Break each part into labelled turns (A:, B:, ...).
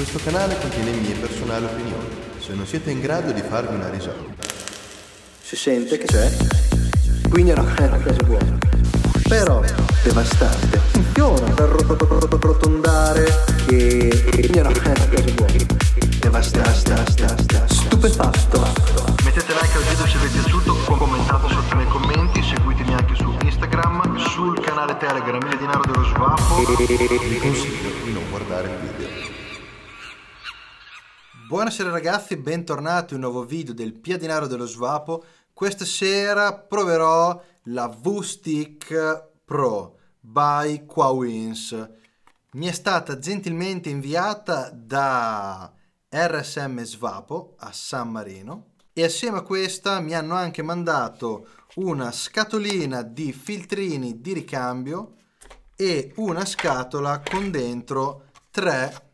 A: Questo canale contiene mie personali opinioni. Se non siete in grado di farvi una risata. Si sente che c'è? Quindi era una cosa buona. Però devastante. Funziona per rotondare che. Quindi era una cosa buona. Devastante. Stupefatto. Mettete like al video se vi è piaciuto, commentate sotto nei commenti, seguitemi anche su Instagram, sul canale Telegram Il Denaro dello Svapo. Vi consiglio di non guardare il video. Buonasera ragazzi, bentornati a un nuovo video del Piadinaro dello Svapo. Questa sera proverò la V-Stick Pro by Quawins. Mi è stata gentilmente inviata da RSM Svapo a San Marino e assieme a questa mi hanno anche mandato una scatolina di filtrini di ricambio e una scatola con dentro tre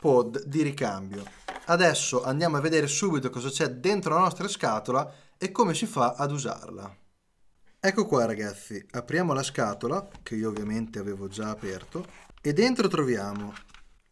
A: pod di ricambio Adesso andiamo a vedere subito cosa c'è dentro la nostra scatola e come si fa ad usarla. Ecco qua ragazzi, apriamo la scatola, che io ovviamente avevo già aperto, e dentro troviamo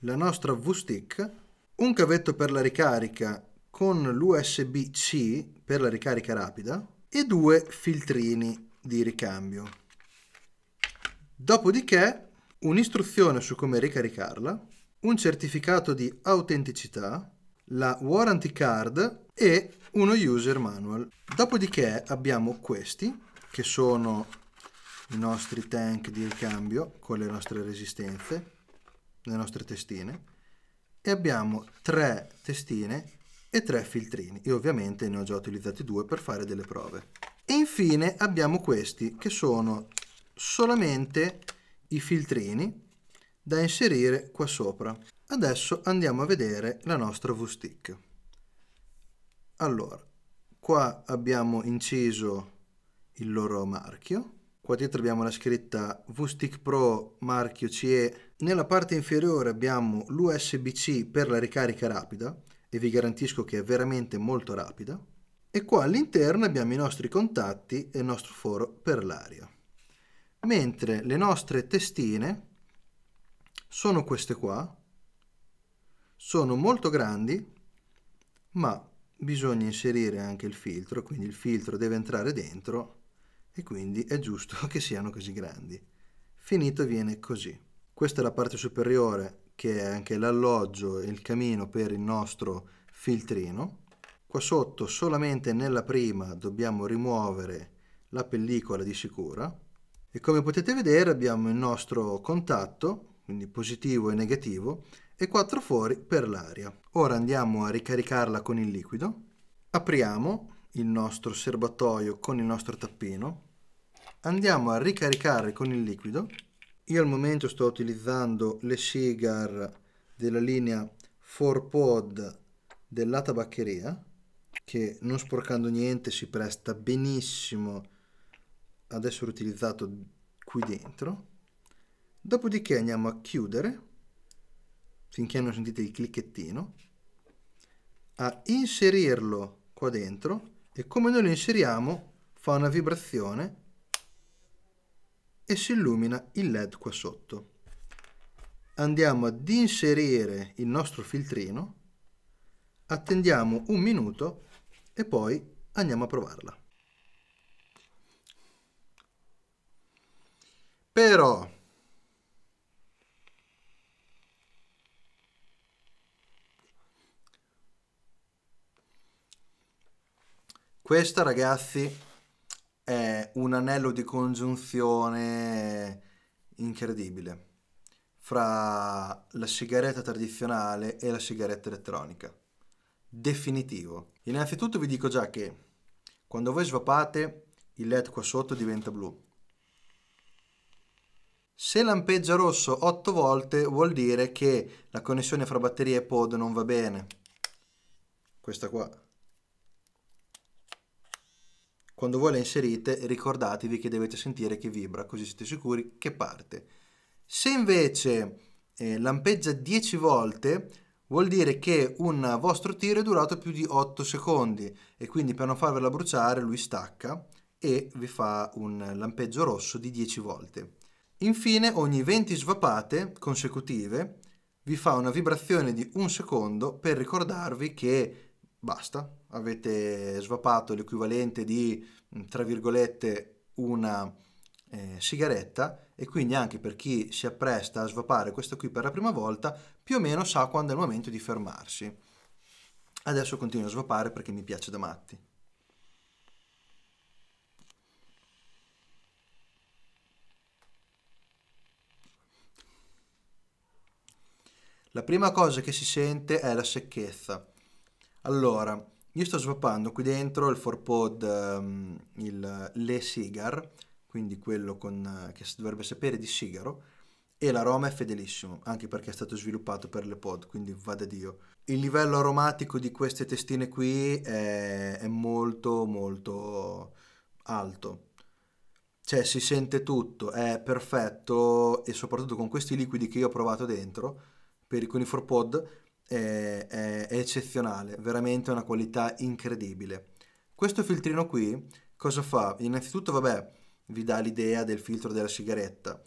A: la nostra V-Stick, un cavetto per la ricarica con l'USB-C per la ricarica rapida e due filtrini di ricambio. Dopodiché un'istruzione su come ricaricarla, un certificato di autenticità la warranty card e uno user manual. Dopodiché abbiamo questi, che sono i nostri tank di ricambio con le nostre resistenze, le nostre testine, e abbiamo tre testine e tre filtrini. Io ovviamente ne ho già utilizzati due per fare delle prove. E infine abbiamo questi, che sono solamente i filtrini da inserire qua sopra. Adesso andiamo a vedere la nostra V-Stick. Allora, qua abbiamo inciso il loro marchio, qua dietro abbiamo la scritta V-Stick Pro marchio CE, nella parte inferiore abbiamo l'USB-C per la ricarica rapida, e vi garantisco che è veramente molto rapida, e qua all'interno abbiamo i nostri contatti e il nostro foro per l'aria. Mentre le nostre testine sono queste qua, sono molto grandi, ma bisogna inserire anche il filtro, quindi il filtro deve entrare dentro e quindi è giusto che siano così grandi. Finito viene così. Questa è la parte superiore che è anche l'alloggio e il camino per il nostro filtrino. Qua sotto solamente nella prima dobbiamo rimuovere la pellicola di sicura e come potete vedere abbiamo il nostro contatto, quindi positivo e negativo, e 4 fuori per l'aria. Ora andiamo a ricaricarla con il liquido. Apriamo il nostro serbatoio con il nostro tappino. Andiamo a ricaricare con il liquido. Io al momento sto utilizzando le cigar della linea 4Pod della tabaccheria che non sporcando niente si presta benissimo ad essere utilizzato qui dentro. Dopodiché andiamo a chiudere finché non sentite il clicchettino, a inserirlo qua dentro e come noi lo inseriamo fa una vibrazione e si illumina il led qua sotto. Andiamo ad inserire il nostro filtrino, attendiamo un minuto e poi andiamo a provarla. Però Questa, ragazzi, è un anello di congiunzione incredibile fra la sigaretta tradizionale e la sigaretta elettronica. Definitivo. Innanzitutto vi dico già che quando voi svapate il LED qua sotto diventa blu. Se lampeggia rosso 8 volte vuol dire che la connessione fra batteria e pod non va bene. Questa qua. Quando voi la inserite ricordatevi che dovete sentire che vibra, così siete sicuri che parte. Se invece eh, lampeggia 10 volte vuol dire che un vostro tiro è durato più di 8 secondi e quindi per non farvela bruciare lui stacca e vi fa un lampeggio rosso di 10 volte. Infine ogni 20 svapate consecutive vi fa una vibrazione di un secondo per ricordarvi che basta, avete svapato l'equivalente di, tra virgolette, una eh, sigaretta e quindi anche per chi si appresta a svapare questo qui per la prima volta, più o meno sa quando è il momento di fermarsi. Adesso continuo a svapare perché mi piace da matti. La prima cosa che si sente è la secchezza allora, io sto swappando qui dentro il 4pod, um, ehm, il, le Sigar, quindi quello con, eh, che si dovrebbe sapere di sigaro, e l'aroma è fedelissimo, anche perché è stato sviluppato per le pod, quindi vada Dio. Il livello aromatico di queste testine qui è, è molto molto alto, cioè si sente tutto, è perfetto e soprattutto con questi liquidi che io ho provato dentro, per, con i 4pod, è, è, eccezionale, veramente una qualità incredibile. Questo filtrino qui cosa fa? Innanzitutto, vabbè, vi dà l'idea del filtro della sigaretta,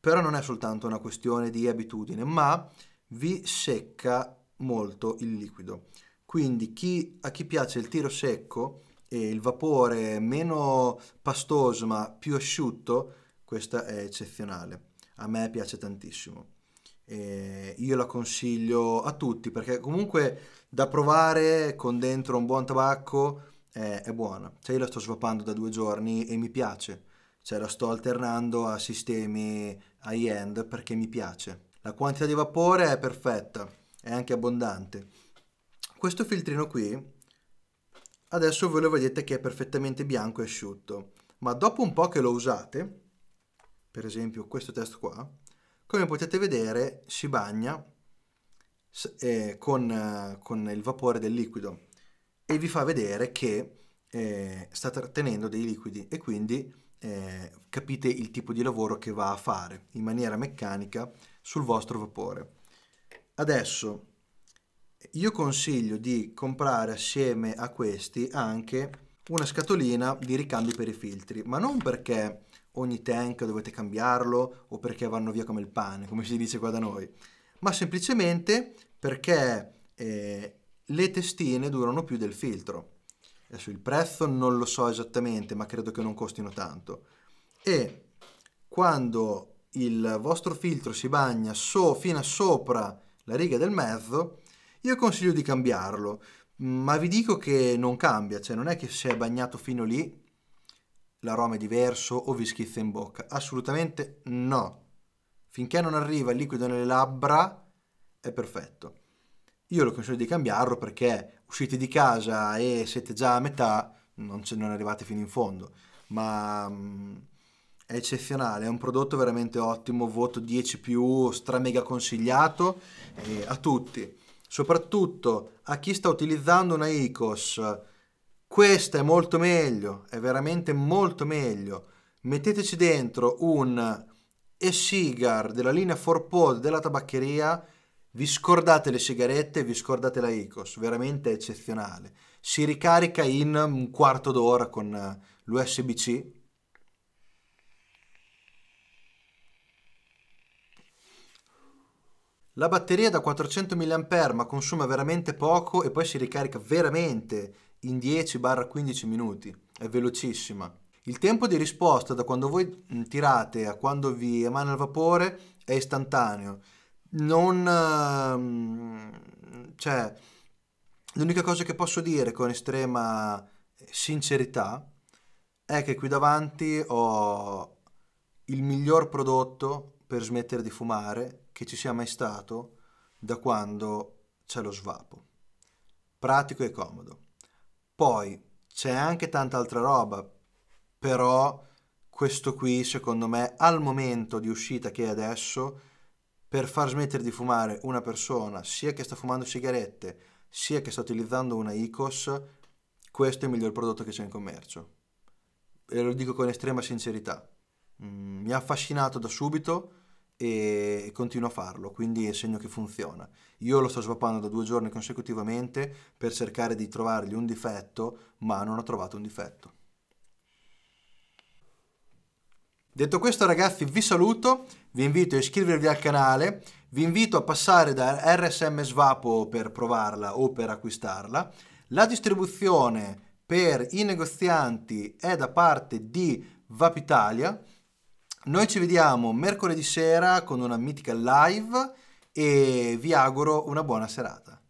A: però non è soltanto una questione di abitudine, ma vi secca molto il liquido. Quindi chi, a chi piace il tiro secco e il vapore meno pastoso ma più asciutto, questa è eccezionale. A me piace tantissimo. Eh, io la consiglio a tutti perché comunque da provare con dentro un buon tabacco eh, è buona. Cioè io la sto svapando da due giorni e mi piace. Cioè la sto alternando a sistemi high-end perché mi piace. La quantità di vapore è perfetta, è anche abbondante. Questo filtrino qui adesso voi lo vedete che è perfettamente bianco e asciutto. Ma dopo un po' che lo usate, per esempio questo test qua, come potete vedere si bagna eh, con, con, il vapore del liquido e vi fa vedere che eh, sta trattenendo dei liquidi e quindi eh, capite il tipo di lavoro che va a fare in maniera meccanica sul vostro vapore. Adesso io consiglio di comprare assieme a questi anche una scatolina di ricambi per i filtri, ma non perché ogni tank dovete cambiarlo o perché vanno via come il pane, come si dice qua da noi, ma semplicemente perché eh, le testine durano più del filtro. Adesso il prezzo non lo so esattamente, ma credo che non costino tanto. E quando il vostro filtro si bagna so, fino a sopra la riga del mezzo, io consiglio di cambiarlo ma vi dico che non cambia, cioè non è che se è bagnato fino lì l'aroma è diverso o vi schizza in bocca, assolutamente no. Finché non arriva il liquido nelle labbra è perfetto. Io lo consiglio di cambiarlo perché uscite di casa e siete già a metà, non, non arrivate fino in fondo, ma mh, mm, è eccezionale, è un prodotto veramente ottimo, voto 10 stra mega consigliato eh, a tutti soprattutto a chi sta utilizzando una ICOS, questa è molto meglio, è veramente molto meglio. Metteteci dentro un e-cigar della linea 4pod della tabaccheria, vi scordate le sigarette, e vi scordate la ICOS, veramente eccezionale. Si ricarica in un quarto d'ora con l'USB-C, La batteria da 400 mAh ma consuma veramente poco e poi si ricarica veramente in 10-15 minuti, è velocissima. Il tempo di risposta da quando voi mm, tirate a quando vi emana il vapore è istantaneo. Non... Ehm, cioè, l'unica cosa che posso dire con estrema sincerità è che qui davanti ho il miglior prodotto per smettere di fumare che ci sia mai stato da quando c'è lo svapo. Pratico e comodo. Poi c'è anche tanta altra roba, però questo qui secondo me al momento di uscita che è adesso, per far smettere di fumare una persona, sia che sta fumando sigarette, sia che sta utilizzando una ICOS, questo è il miglior prodotto che c'è in commercio. E lo dico con estrema sincerità. Mm, mi ha affascinato da subito e continuo a farlo, quindi è segno che funziona. Io lo sto swappando da due giorni consecutivamente per cercare di trovargli un difetto, ma non ho trovato un difetto. Detto questo ragazzi vi saluto, vi invito a iscrivervi al canale, vi invito a passare da RSM Svapo per provarla o per acquistarla. La distribuzione per i negozianti è da parte di Vapitalia noi ci vediamo mercoledì sera con una mythical live e vi auguro una buona serata.